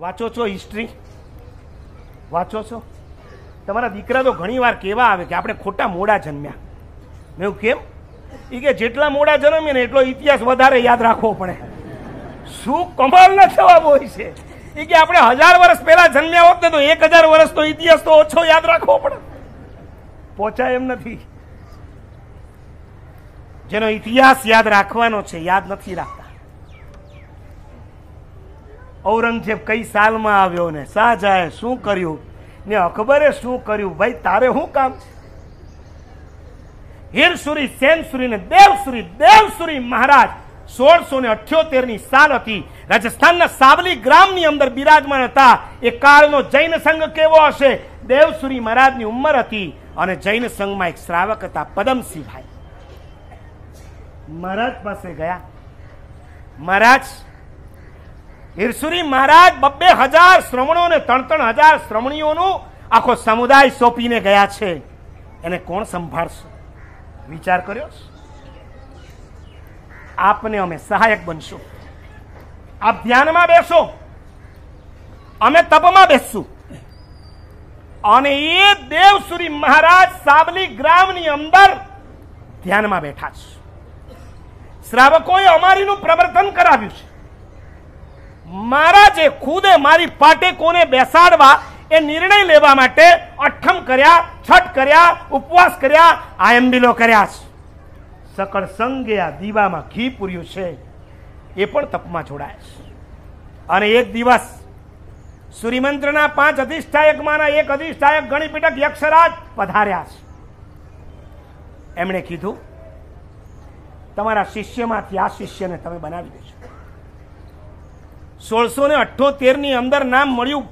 વાંચો છો હિસ્ટ્રી વાંચો છો તમારા દીકરા તો ઘણીવાર કેવા આવે કે આપણે ખોટા મોડા જન્મ્યા મેં કેમ એ કે જેટલા મોડા જન્મીએ ને એટલો ઇતિહાસ વધારે યાદ રાખવો પડે શું કમાલના જવાબ હોય છે એ કે આપણે હજાર વર્ષ પહેલા જન્મ્યા હોત ને તો એક હજાર વર્ષ તો ઇતિહાસ તો ઓછો યાદ રાખવો પડે પહોંચાય એમ નથી જેનો ઇતિહાસ યાદ રાખવાનો છે યાદ નથી રાખતો ઔરંગઝેબ કઈ સાલમાં આવ્યો ને શાહજહાએ શું કર્યું ને અકબરે શું કર્યું ભાઈ તારે શું કામ છે હિરસુરી સેનસુરી ને દેવસુરી દેવસુરી મહારાજ સોળસો ને અઠ્યોતેર ની સાલ હતી રાજસ્થાનના સાવલી ગ્રામની અંદર બિરાજમાન હતા એ કાળનો જૈન સંઘ કેવો હશે દેવસુરી મહારાજની ઉંમર હતી અને જૈન સંઘમાં એક શ્રાવક હતા પદમસિંહભાઈ મહારાજ પાસે ગયા મહારાજ ઈરસુરી મહારાજ બબ્બે હજાર શ્રમણો ને ત્રણ ત્રણ હજાર શ્રમણીઓનું આખો સમુદાય સોંપીને ગયા છે એને કોણ સંભાળશે વિચાર કર્યો આપને અમે સહાયક બનશું આપ ધ્યાનમાં બેસો અમે તપમાં બેસશું અને એ દેવસુરી મહારાજ સાબલી ગ્રામની અંદર ધ્યાનમાં બેઠા છે શ્રાવકોએ અમારીનું પ્રવર્તન કરાવ્યું છે મહારાજે ખુદે મારી પાટે કોને બેસાડવા એ નિર્ણય લેવા માટે અઠમ કર્યા છઠ કર્યા ઉપવાસ કર્યા આયંબિલો કર્યા સકળ સંગે આ દીવામાં ઘી પૂર્યું છે એ પણ તપમાં જોડાય છે અને એક દિવસ સૂર્યમંત્રના પાંચ અધિષ્ઠાયકમાંના એક અધિષ્ઠાયક ગણિપીઠક યક્ષરાજ પધાર્યા છે એમણે કીધું તમારા શિષ્યમાંથી આ શિષ્યને તમે બનાવી દેશો સોળસો ને અઠ્યોતેરની અંદર નામ મળ્યું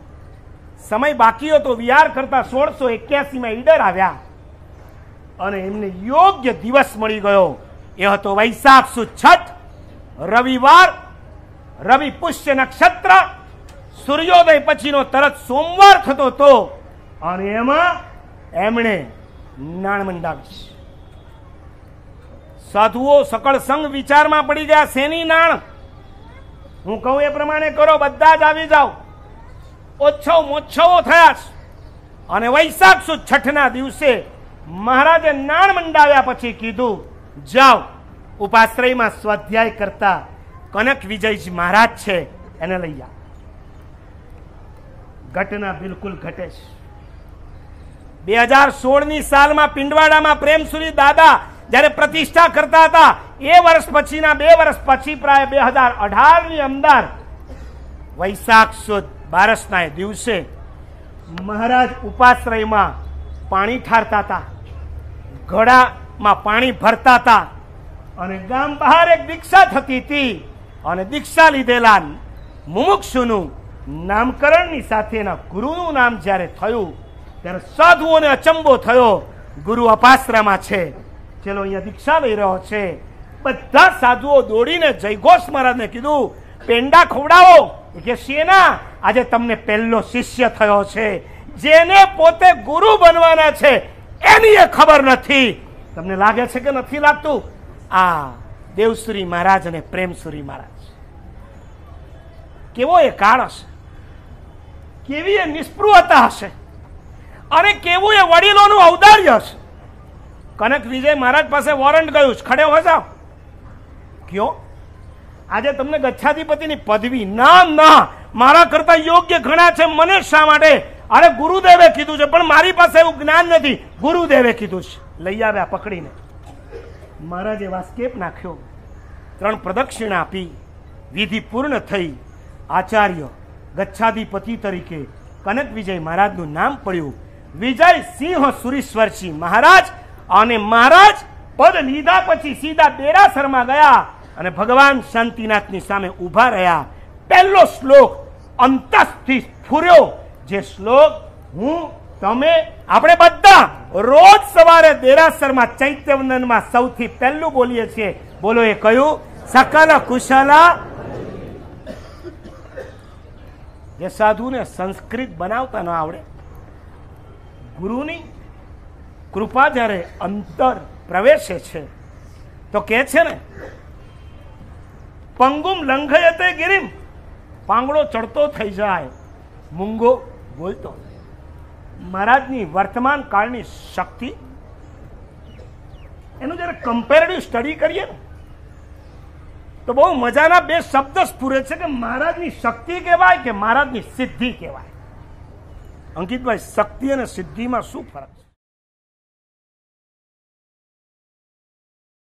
સમય બાકી હતો વિહાર કરતા સોળસો એક્યાસીમાં ઈડર આવ્યા અને એમને યોગ્ય દિવસ મળી ગયો એ હતો વૈશાખ સુદ છઠ રવિવાર રવિ પુષ્ય નક્ષત્ર સૂર્યોદય પછીનો તરત સોમવાર થતો હતો અને એમાં એમણે નાણમંડાવીશ સાધુઓ સકળ સંઘ વિચારમાં પડી ગયા શેની નાણ હું કહું એ પ્રમાણે કરો બધા જ આવી જાઓ ઓછો મોચ્છવો થયા અને વૈશાખ સુદ છઠના દિવસે મહારાજે નાણ મંડાવ્યા પછી કીધું જાઓ ઉપાશ્રયમાં સ્વાધ્યાય કરતા કનક વિજયજી મહારાજ છે એને લઈ આવ ઘટના બિલકુલ ઘટે છે બે હજાર સોળ ની સાલમાં પિંડવાડામાં પ્રેમસુરી દાદા જ્યારે પ્રતિષ્ઠા કરતા હતા એ વર્ષ પછીના બે વર્ષ પછી પ્રાય બે હજાર અઢારની અંદર વૈશાખ સુદ બારસના એ દિવસે મહારાજ ઉપાશ્રયમાં પાણી ઠારતા હતા ઘડામાં પાણી ભરતા હતા અને ગામ બહાર એક દીક્ષા થતી હતી અને દીક્ષા લીધેલા મુમુક્ષુનું નામકરણની સાથે એના ગુરુનું નામ જ્યારે થયું ત્યારે સાધુઓને અચંબો થયો ગુરુ અપાશ્રમાં છે ચલો અહીંયા દીક્ષા લઈ રહ્યો છે બધા સાધુઓ દોડીને જયઘોષ મહારાજને કીધું પેંડા ખવડાવો કે શેના આજે તમને પહેલો શિષ્ય થયો છે જેને પોતે ગુરુ બનવાના છે એની એ ખબર નથી તમને લાગે છે કે નથી લાગતું આ દેવશ્રી મહારાજ અને પ્રેમશ્રી મહારાજ કેવો એ કાળ હશે કેવી એ નિષ્પૃહતા હશે અને કેવું એ વડીલોનું ઔદાર્ય હશે કનક વિજય મહારાજ પાસે વોરંટ ગયું છે ખડે હો જાઓ કયો આજે તમને ગચ્છાધિપતિની પદવી ના ના મારા કરતા યોગ્ય ઘણા છે મને શા માટે અરે ગુરુદેવે કીધું છે પણ મારી પાસે એવું જ્ઞાન નથી ગુરુદેવે કીધું છે લઈ આવ્યા પકડીને મહારાજે વાસ્કેપ નાખ્યો ત્રણ પ્રદક્ષિણા આપી વિધિ પૂર્ણ થઈ આચાર્ય ગચ્છાધિપતિ તરીકે કનક વિજય મહારાજનું નામ પડ્યું વિજય સિંહ સુરીશ્વરસિંહ મહારાજ અને મહારાજ પદ લીધા પછી સીધા દેરાસરમાં ગયા અને ભગવાન શાંતિનાથની સામે ઊભા રહ્યા પહેલો શ્લોક અંતસ્થી સ્ફુર્યો જે શ્લોક હું તમે આપણે બધા રોજ સવારે દેરાસરમાં ચૈત્ય વંદનમાં સૌથી પહેલું બોલીએ છીએ બોલો એ કહ્યું સકલ કુશલા જે સાધુને સંસ્કૃત બનાવતા ન આવડે ગુરુની કૃપા જ્યારે અંતર પ્રવેશે છે તો કે છે ને પંગુમ લંઘયતે ગિરિમ પાંગળો ચડતો થઈ જાય મૂંગો બોલતો મહારાજની વર્તમાન કાળની શક્તિ એનું જ્યારે કમ્પેરેટિવ સ્ટડી કરીએ ને તો બહુ મજાના બે શબ્દ સ્ફુરે છે કે મહારાજની શક્તિ કહેવાય કે મહારાજની સિદ્ધિ કહેવાય અંકિતભાઈ શક્તિ અને સિદ્ધિમાં શું ફરક છે